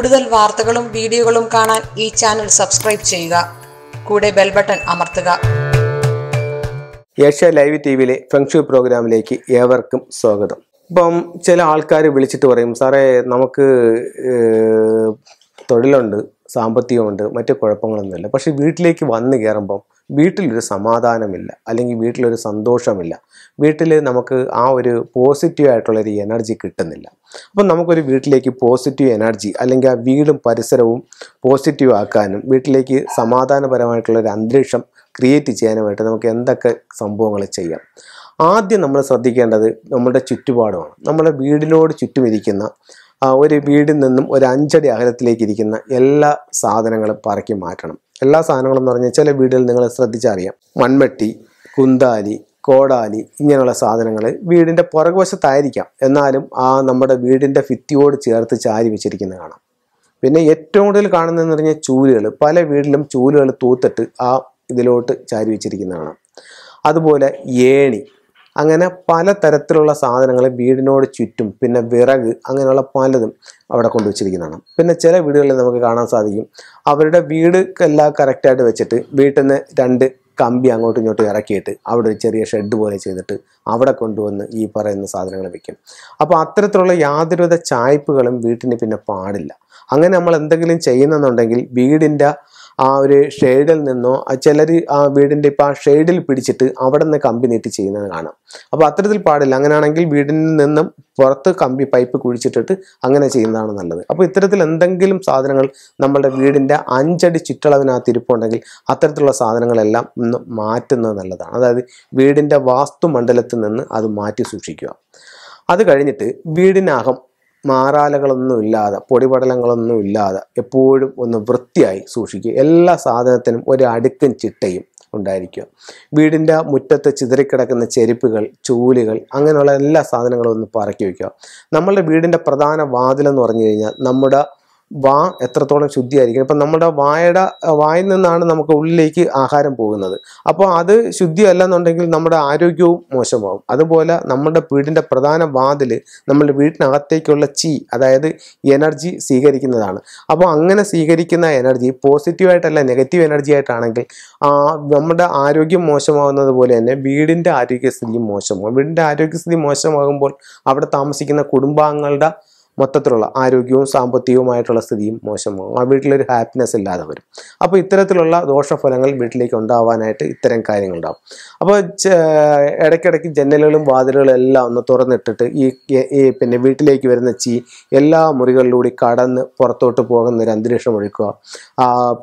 കൂടുതൽ വാർത്തകളും വീഡിയോകളും കാണാൻ ഈ ചാനൽ സബ്സ്ക്രൈബ് ചെയ്യുക കൂടെ ബെൽ ബട്ടൺ അമർത്തുക ഏഷ്യ ലൈവ് ടി വിയിലെ ഫെങ്ഷു പ്രോഗ്രാമിലേക്ക് ഏവർക്കും സ്വാഗതം ഇപ്പം ചില ആൾക്കാർ വിളിച്ചിട്ട് പറയും സാറേ നമുക്ക് തൊഴിലുണ്ട് സാമ്പത്തികമുണ്ട് മറ്റു കുഴപ്പങ്ങളൊന്നുമില്ല പക്ഷെ വീട്ടിലേക്ക് വന്നു കയറുമ്പം വീട്ടിലൊരു സമാധാനമില്ല അല്ലെങ്കിൽ വീട്ടിലൊരു സന്തോഷമില്ല വീട്ടിൽ നമുക്ക് ആ ഒരു പോസിറ്റീവ് ഒരു എനർജി കിട്ടുന്നില്ല അപ്പം നമുക്കൊരു വീട്ടിലേക്ക് പോസിറ്റീവ് എനർജി അല്ലെങ്കിൽ ആ വീടും പരിസരവും പോസിറ്റീവ് ആക്കാനും വീട്ടിലേക്ക് സമാധാനപരമായിട്ടുള്ളൊരു അന്തരീക്ഷം ക്രിയേറ്റ് ചെയ്യാനുമായിട്ട് നമുക്ക് എന്തൊക്കെ സംഭവങ്ങൾ ചെയ്യാം ആദ്യം നമ്മൾ ശ്രദ്ധിക്കേണ്ടത് നമ്മുടെ ചുറ്റുപാടുമാണ് നമ്മുടെ വീടിനോട് ചുറ്റുമിരിക്കുന്ന ഒരു വീടിൽ നിന്നും ഒരു അഞ്ചടി അകലത്തിലേക്ക് ഇരിക്കുന്ന എല്ലാ സാധനങ്ങളും പറക്കി മാറ്റണം എല്ലാ സാധനങ്ങളും എന്ന് പറഞ്ഞാൽ ചില വീടുകളിൽ നിങ്ങൾ ശ്രദ്ധിച്ചറിയാം മൺവെട്ടി കുന്താലി കോടാലി ഇങ്ങനെയുള്ള സാധനങ്ങൾ വീടിൻ്റെ വശത്തായിരിക്കാം എന്നാലും ആ നമ്മുടെ വീടിൻ്റെ ഭിത്തിയോട് ചേർത്ത് ചാരി വെച്ചിരിക്കുന്നത് കാണാം പിന്നെ ഏറ്റവും കൂടുതൽ കാണുന്നതെന്ന് പറഞ്ഞാൽ ചൂലുകൾ പല വീട്ടിലും ചൂലുകൾ തൂത്തിട്ട് ആ ഇതിലോട്ട് ചാരി വെച്ചിരിക്കുന്നതാണ് അതുപോലെ ഏണി അങ്ങനെ പല തരത്തിലുള്ള സാധനങ്ങൾ വീടിനോട് ചുറ്റും പിന്നെ വിറക് അങ്ങനെയുള്ള പലതും അവിടെ കൊണ്ടുവച്ചിരിക്കുന്നതാണ് പിന്നെ ചില വീടുകളിൽ നമുക്ക് കാണാൻ സാധിക്കും അവരുടെ വീട് എല്ലാം കറക്റ്റായിട്ട് വെച്ചിട്ട് വീട്ടിൽ നിന്ന് രണ്ട് കമ്പി അങ്ങോട്ടും ഇങ്ങോട്ടും ഇറക്കിയിട്ട് അവിടെ ഒരു ചെറിയ ഷെഡ് പോലെ ചെയ്തിട്ട് അവിടെ കൊണ്ടുവന്ന് ഈ പറയുന്ന സാധനങ്ങൾ വെക്കും അപ്പോൾ അത്തരത്തിലുള്ള യാതൊരുവിധ ചായ്പുകളും വീട്ടിന് പിന്നെ പാടില്ല അങ്ങനെ നമ്മൾ എന്തെങ്കിലും ചെയ്യുന്നെന്നുണ്ടെങ്കിൽ വീടിൻ്റെ ആ ഒരു ഷെയ്ഡിൽ നിന്നോ ചിലർ ആ വീടിൻ്റെ ഇപ്പോൾ ആ ഷെയ്ഡിൽ പിടിച്ചിട്ട് അവിടെ നിന്ന് കമ്പി നീട്ടി ചെയ്യുന്നത് കാണാം അപ്പോൾ അത്തരത്തിൽ പാടില്ല അങ്ങനെയാണെങ്കിൽ വീടിൽ നിന്നും പുറത്ത് കമ്പി പൈപ്പ് കുഴിച്ചിട്ടിട്ട് അങ്ങനെ ചെയ്യുന്നതാണ് നല്ലത് അപ്പോൾ ഇത്തരത്തിൽ എന്തെങ്കിലും സാധനങ്ങൾ നമ്മളുടെ വീടിൻ്റെ അഞ്ചടി ചുറ്റളവിനകത്ത് ഇരിപ്പുണ്ടെങ്കിൽ അത്തരത്തിലുള്ള സാധനങ്ങളെല്ലാം ഒന്ന് മാറ്റുന്നത് നല്ലതാണ് അതായത് വീടിൻ്റെ വാസ്തുമണ്ഡലത്തിൽ നിന്ന് അത് മാറ്റി സൂക്ഷിക്കുക അത് കഴിഞ്ഞിട്ട് വീടിനകം മാറാലകളൊന്നുമില്ലാതെ പൊടിപടലങ്ങളൊന്നുമില്ലാതെ എപ്പോഴും ഒന്ന് വൃത്തിയായി സൂക്ഷിക്കുക എല്ലാ സാധനത്തിനും ഒരു അടുക്കും ചിട്ടയും ഉണ്ടായിരിക്കുക വീടിൻ്റെ മുറ്റത്ത് ചിതറിക്കിടക്കുന്ന ചെരുപ്പുകൾ ചൂലുകൾ അങ്ങനെയുള്ള എല്ലാ സാധനങ്ങളും ഒന്ന് പറക്കി വയ്ക്കുക നമ്മളുടെ വീടിൻ്റെ പ്രധാന വാതിലെന്ന് പറഞ്ഞു കഴിഞ്ഞാൽ നമ്മുടെ വാ എത്രത്തോളം ശുദ്ധിയായിരിക്കും ഇപ്പം നമ്മുടെ വായയുടെ വായിൽ നിന്നാണ് നമുക്ക് ഉള്ളിലേക്ക് ആഹാരം പോകുന്നത് അപ്പോൾ അത് ശുദ്ധി എന്നുണ്ടെങ്കിൽ നമ്മുടെ ആരോഗ്യവും മോശമാകും അതുപോലെ നമ്മുടെ വീടിൻ്റെ പ്രധാന വാതിൽ നമ്മുടെ വീടിനകത്തേക്കുള്ള ചി അതായത് എനർജി സ്വീകരിക്കുന്നതാണ് അപ്പോൾ അങ്ങനെ സ്വീകരിക്കുന്ന എനർജി പോസിറ്റീവായിട്ടല്ല നെഗറ്റീവ് എനർജി ആയിട്ടാണെങ്കിൽ നമ്മുടെ ആരോഗ്യം മോശമാകുന്നത് പോലെ തന്നെ വീടിൻ്റെ ആരോഗ്യസ്ഥിതിയും മോശമാകും വീടിൻ്റെ ആരോഗ്യസ്ഥിതി മോശമാകുമ്പോൾ അവിടെ താമസിക്കുന്ന കുടുംബാംഗങ്ങളുടെ മൊത്തത്തിലുള്ള ആരോഗ്യവും സാമ്പത്തികവുമായിട്ടുള്ള സ്ഥിതിയും മോശമാകും ആ വീട്ടിലൊരു ഹാപ്പിനെസ് ഇല്ലാതെ വരും അപ്പോൾ ഇത്തരത്തിലുള്ള ദോഷഫലങ്ങൾ വീട്ടിലേക്ക് ഉണ്ടാവാനായിട്ട് ഇത്തരം കാര്യങ്ങളുണ്ടാവും അപ്പോൾ ഇടയ്ക്കിടയ്ക്ക് ജനലുകളും വാതിലുകളും എല്ലാം ഒന്ന് തുറന്നിട്ടിട്ട് ഈ പിന്നെ വീട്ടിലേക്ക് വരുന്ന ചീ എല്ലാ മുറികളിലൂടെ കടന്ന് പുറത്തോട്ട് പോകുന്ന ഒരു അന്തരീക്ഷം ഒഴുക്കുക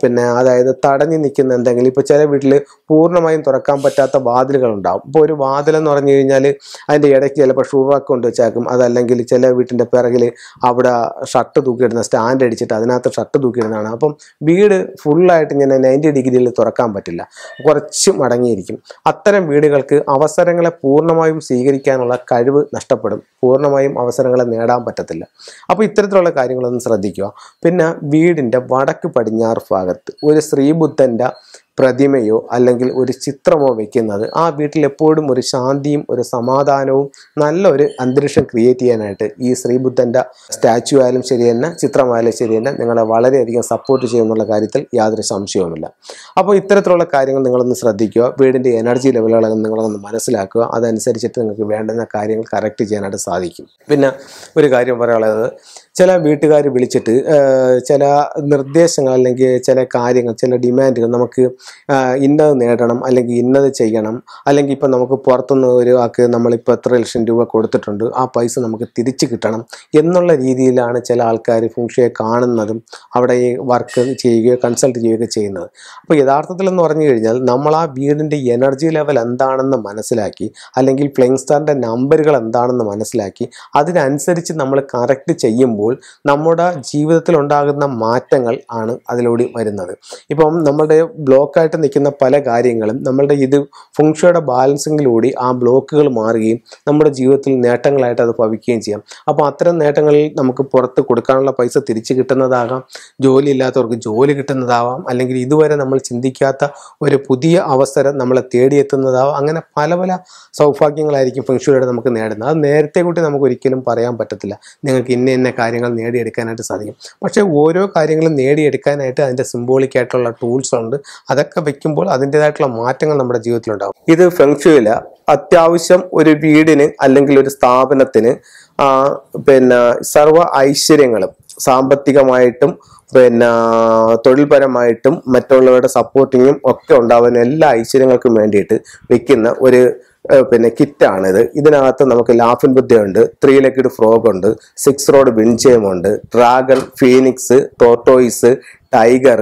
പിന്നെ അതായത് തടഞ്ഞു നിൽക്കുന്ന എന്തെങ്കിലും ഇപ്പോൾ ചില വീട്ടിൽ പൂർണ്ണമായും തുറക്കാൻ പറ്റാത്ത വാതിലുകൾ ഉണ്ടാവും ഇപ്പോൾ ഒരു വാതിലെന്ന് പറഞ്ഞു കഴിഞ്ഞാൽ അതിൻ്റെ ഇടയ്ക്ക് ചിലപ്പോൾ ഷൂവാക്ക് കൊണ്ട് വെച്ചേക്കും അതല്ലെങ്കിൽ ചില വീട്ടിൻ്റെ പിറകിൽ അവിടെ ഷർട്ട് തൂക്കിയിടുന്ന സ്റ്റാൻഡ് അടിച്ചിട്ട് അതിനകത്ത് ഷർട്ട് തൂക്കിയിടുന്നതാണ് അപ്പം വീട് ഫുള്ളായിട്ട് ഇങ്ങനെ നയൻറ്റി ഡിഗ്രിയിൽ തുറക്കാൻ പറ്റില്ല കുറച്ച് മടങ്ങിയിരിക്കും അത്തരം വീടുകൾക്ക് അവസരങ്ങളെ പൂർണ്ണമായും സ്വീകരിക്കാനുള്ള കഴിവ് നഷ്ടപ്പെടും പൂർണ്ണമായും അവസരങ്ങളെ നേടാൻ പറ്റത്തില്ല അപ്പോൾ ഇത്തരത്തിലുള്ള കാര്യങ്ങളൊന്നും ശ്രദ്ധിക്കുക പിന്നെ വീടിൻ്റെ വടക്ക് പടിഞ്ഞാറ് ഭാഗത്ത് ഒരു ശ്രീബുദ്ധൻ്റെ പ്രതിമയോ അല്ലെങ്കിൽ ഒരു ചിത്രമോ വയ്ക്കുന്നത് ആ വീട്ടിൽ എപ്പോഴും ഒരു ശാന്തിയും ഒരു സമാധാനവും നല്ലൊരു അന്തരീക്ഷം ക്രിയേറ്റ് ചെയ്യാനായിട്ട് ഈ ശ്രീബുദ്ധൻ്റെ സ്റ്റാച്ചു ആയാലും ശരി തന്നെ ചിത്രമായാലും ശരി തന്നെ നിങ്ങളെ വളരെയധികം സപ്പോർട്ട് ചെയ്യുമെന്നുള്ള കാര്യത്തിൽ യാതൊരു സംശയവുമില്ല അപ്പോൾ ഇത്തരത്തിലുള്ള കാര്യങ്ങൾ നിങ്ങളൊന്ന് ശ്രദ്ധിക്കുക വീടിൻ്റെ എനർജി ലെവലുകളൊക്കെ നിങ്ങളൊന്ന് മനസ്സിലാക്കുക അതനുസരിച്ചിട്ട് നിങ്ങൾക്ക് വേണ്ടുന്ന കാര്യങ്ങൾ കറക്റ്റ് ചെയ്യാനായിട്ട് സാധിക്കും പിന്നെ ഒരു കാര്യം പറയാനുള്ളത് ചില വീട്ടുകാർ വിളിച്ചിട്ട് ചില നിർദ്ദേശങ്ങൾ അല്ലെങ്കിൽ ചില കാര്യങ്ങൾ ചില ഡിമാൻഡുകൾ നമുക്ക് ഇന്നത് നേടണം അല്ലെങ്കിൽ ഇന്നത് ചെയ്യണം അല്ലെങ്കിൽ ഇപ്പം നമുക്ക് പുറത്തുനിന്ന് ഒരു ആൾക്ക് നമ്മളിപ്പോൾ എത്ര ലക്ഷം രൂപ കൊടുത്തിട്ടുണ്ട് ആ പൈസ നമുക്ക് തിരിച്ചു കിട്ടണം എന്നുള്ള രീതിയിലാണ് ചില ആൾക്കാർ ഫുങ്ഷയെ കാണുന്നതും അവിടെ വർക്ക് ചെയ്യുകയോ കൺസൾട്ട് ചെയ്യുകയോ ചെയ്യുന്നത് അപ്പോൾ യഥാർത്ഥത്തിലെന്ന് എന്ന് പറഞ്ഞു കഴിഞ്ഞാൽ നമ്മൾ ആ വീടിൻ്റെ എനർജി ലെവൽ എന്താണെന്ന് മനസ്സിലാക്കി അല്ലെങ്കിൽ പ്ലെയിങ് സ്റ്റാറിൻ്റെ നമ്പറുകൾ എന്താണെന്ന് മനസ്സിലാക്കി അതിനനുസരിച്ച് നമ്മൾ കറക്റ്റ് ചെയ്യുമ്പോൾ ചെയ്യുമ്പോൾ നമ്മുടെ ജീവിതത്തിൽ ഉണ്ടാകുന്ന മാറ്റങ്ങൾ ആണ് അതിലൂടെ വരുന്നത് ഇപ്പം നമ്മളുടെ ബ്ലോക്കായിട്ട് നിൽക്കുന്ന പല കാര്യങ്ങളും നമ്മളുടെ ഇത് ഫുങ്ഷയുടെ ബാലൻസിങ്ങിലൂടെ ആ ബ്ലോക്കുകൾ മാറുകയും നമ്മുടെ ജീവിതത്തിൽ നേട്ടങ്ങളായിട്ട് അത് ഭവിക്കുകയും ചെയ്യാം അപ്പോൾ അത്തരം നേട്ടങ്ങളിൽ നമുക്ക് പുറത്ത് കൊടുക്കാനുള്ള പൈസ തിരിച്ചു കിട്ടുന്നതാകാം ജോലി ഇല്ലാത്തവർക്ക് ജോലി കിട്ടുന്നതാവാം അല്ലെങ്കിൽ ഇതുവരെ നമ്മൾ ചിന്തിക്കാത്ത ഒരു പുതിയ അവസരം നമ്മളെ തേടിയെത്തുന്നതാവാം അങ്ങനെ പല പല സൗഭാഗ്യങ്ങളായിരിക്കും ഫുങ്ഷയുടെ നമുക്ക് നേടുന്നത് അത് നേരത്തെ കൂട്ടി നമുക്ക് ഒരിക്കലും പറയാൻ പറ്റത്തില്ല നിങ്ങൾക്ക് ഇന്ന ഇന്ന കാര്യം കാര്യങ്ങൾ നേടിയെടുക്കാനായിട്ട് സാധിക്കും പക്ഷേ ഓരോ കാര്യങ്ങളും നേടിയെടുക്കാനായിട്ട് അതിൻ്റെ സിംബോളിക് ആയിട്ടുള്ള ടൂൾസ് ഉണ്ട് അതൊക്കെ വെക്കുമ്പോൾ അതിൻ്റെതായിട്ടുള്ള മാറ്റങ്ങൾ നമ്മുടെ ജീവിതത്തിലുണ്ടാകും ഇത് ഫെങ്ഷുവില അത്യാവശ്യം ഒരു വീടിന് അല്ലെങ്കിൽ ഒരു സ്ഥാപനത്തിന് പിന്നെ സർവ ഐശ്വര്യങ്ങളും സാമ്പത്തികമായിട്ടും പിന്നെ തൊഴിൽപരമായിട്ടും മറ്റുള്ളവരുടെ സപ്പോർട്ടിങ്ങും ഒക്കെ ഉണ്ടാവുന്ന എല്ലാ ഐശ്വര്യങ്ങൾക്കും വേണ്ടിയിട്ട് വെക്കുന്ന ഒരു പിന്നെ കിറ്റാണിത് ഇതിനകത്ത് നമുക്ക് ലാഫിൻ ബുദ്ധിയുണ്ട് ത്രീ ലെഗഡ് ഫ്രോഗ് ഉണ്ട് സിക്സ് റോഡ് ഉണ്ട് ഡ്രാഗൺ ഫീനിക്സ് ടോട്ടോയിസ് ടൈഗർ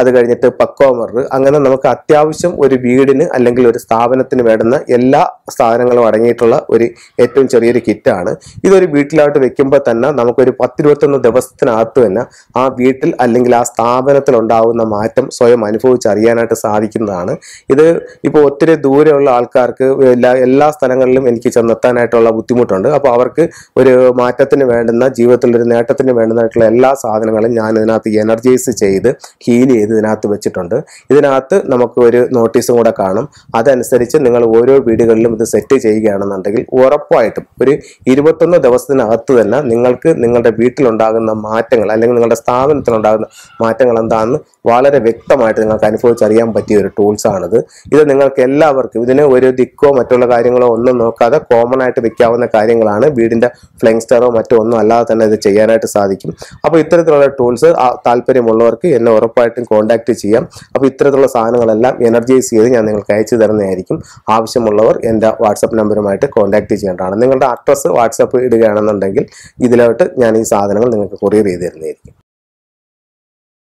അത് കഴിഞ്ഞിട്ട് പക്കോമർ അങ്ങനെ നമുക്ക് അത്യാവശ്യം ഒരു വീടിന് അല്ലെങ്കിൽ ഒരു സ്ഥാപനത്തിന് വേണ്ടുന്ന എല്ലാ സാധനങ്ങളും അടങ്ങിയിട്ടുള്ള ഒരു ഏറ്റവും ചെറിയൊരു കിറ്റാണ് ഇതൊരു വീട്ടിലായിട്ട് വെക്കുമ്പോൾ തന്നെ നമുക്കൊരു പത്തിരുപത്തൊന്ന് ദിവസത്തിനകത്ത് തന്നെ ആ വീട്ടിൽ അല്ലെങ്കിൽ ആ സ്ഥാപനത്തിൽ മാറ്റം സ്വയം അനുഭവിച്ചറിയാനായിട്ട് സാധിക്കുന്നതാണ് ഇത് ഇപ്പോൾ ഒത്തിരി ദൂരെയുള്ള ആൾക്കാർക്ക് എല്ലാ എല്ലാ സ്ഥലങ്ങളിലും എനിക്ക് ചെന്നെത്താനായിട്ടുള്ള ബുദ്ധിമുട്ടുണ്ട് അപ്പോൾ അവർക്ക് ഒരു മാറ്റത്തിന് വേണ്ടുന്ന ജീവിതത്തിൽ ഒരു നേട്ടത്തിന് വേണ്ടുന്നതായിട്ടുള്ള എല്ലാ സാധനങ്ങളും ഞാൻ ഇതിനകത്ത് എനർജൈസ് ചെയ്ത് ഹീൽ ചെയ്ത് ഇതിനകത്ത് വെച്ചിട്ടുണ്ട് ഇതിനകത്ത് നമുക്ക് ഒരു നോട്ടീസും കൂടെ കാണും അതനുസരിച്ച് നിങ്ങൾ ഓരോ വീടുകളിലും ഇത് സെറ്റ് ചെയ്യുകയാണെന്നുണ്ടെങ്കിൽ ഉറപ്പായിട്ടും ഒരു ഇരുപത്തൊന്ന് ദിവസത്തിനകത്ത് തന്നെ നിങ്ങൾക്ക് നിങ്ങളുടെ വീട്ടിലുണ്ടാകുന്ന മാറ്റങ്ങൾ അല്ലെങ്കിൽ നിങ്ങളുടെ സ്ഥാപനത്തിലുണ്ടാകുന്ന മാറ്റങ്ങൾ എന്താണെന്ന് വളരെ വ്യക്തമായിട്ട് നിങ്ങൾക്ക് അനുഭവിച്ചറിയാൻ പറ്റിയ ഒരു ടൂൾസാണിത് ഇത് നിങ്ങൾക്ക് എല്ലാവർക്കും ഇതിന് ഒരു ദിക്കോ മറ്റുള്ള കാര്യങ്ങളോ ഒന്നും നോക്കാതെ കോമൺ ആയിട്ട് വിൽക്കാവുന്ന കാര്യങ്ങളാണ് വീടിൻ്റെ ഫ്ലെങ്സ്റ്ററോ മറ്റോ ഒന്നും അല്ലാതെ തന്നെ ഇത് ചെയ്യാനായിട്ട് സാധിക്കും അപ്പോൾ ഇത്തരത്തിലുള്ള ടൂൾസ് താല്പര്യമുള്ളവർക്ക് എന്നെ ഉറപ്പായിട്ടും കോണ്ടാക്ട് ചെയ്യാം അപ്പോൾ ഇത്തരത്തിലുള്ള സാധനങ്ങളെല്ലാം എനർജൈസ് ചെയ്ത് ഞാൻ നിങ്ങൾക്ക് അയച്ചു തരുന്നതായിരിക്കും ആവശ്യമുള്ളവർ എൻ്റെ വാട്സപ്പ് നമ്പറുമായിട്ട് കോൺടാക്ട് ചെയ്യേണ്ടതാണ് നിങ്ങളുടെ അഡ്രസ്സ് വാട്സപ്പ് ഇടുകയാണെന്നുണ്ടെങ്കിൽ ഇതിലോട്ട് ഞാൻ ഈ സാധനങ്ങൾ നിങ്ങൾക്ക് കൊറിയർ ചെയ്ത് തരുന്നതായിരിക്കും